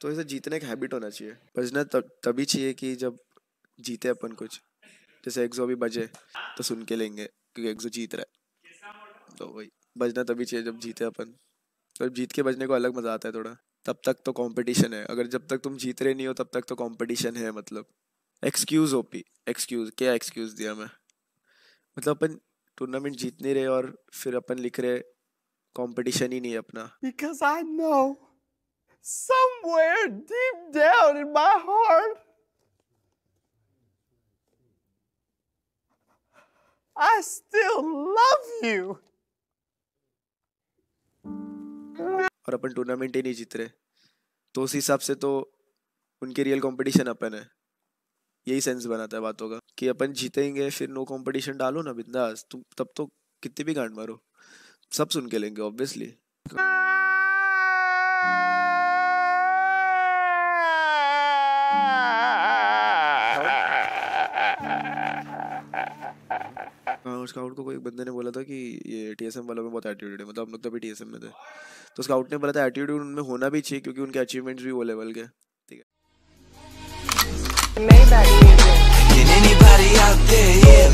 तो ऐसे जीतने का हैबिट होना चाहिए बजना तभी चाहिए कि जब जीते अपन कुछ जैसे एक्सो भी बजे तो सुन के लेंगे क्योंकि एक्सो जीत रहा है तो वही बजना तभी चाहिए जब जीते अपन तो जीत के बजने को अलग मज़ा आता है थोड़ा तब तक तो कंपटीशन है अगर जब तक तुम जीत रहे नहीं हो तब तक तो कंपटीशन है मतलब एक्सक्यूज़ पी एक्सक्यूज़ क्या एक्सक्यूज़ दिया मैं मतलब अपन टूर्नामेंट जीत नहीं रहे और फिर अपन लिख रहे कंपटीशन ही नहीं है अपना because I know somewhere deep down in my heart, I still love you. और अपन टूर्नामेंट ही नहीं जीत रहे तो उस हिसाब से तो उनके रियल कंपटीशन अपन है यही सेंस बनाता है बातों का कि अपन जीतेंगे फिर नो कंपटीशन डालो ना बिंदास तुम तब तो कितनी भी गांड मारो सब सुन के लेंगे ऑब्वियसली स्काउट को कोई बंदे ने बोला था कि ये टी वालों में बहुत एटीट्यूड है मतलब हम लोग तभी तो टी में थे तो स्काउट ने बोला था एटीट्यूड उनमें होना भी चाहिए क्योंकि उनके अचीवमेंट्स भी वो लेवल के ठीक है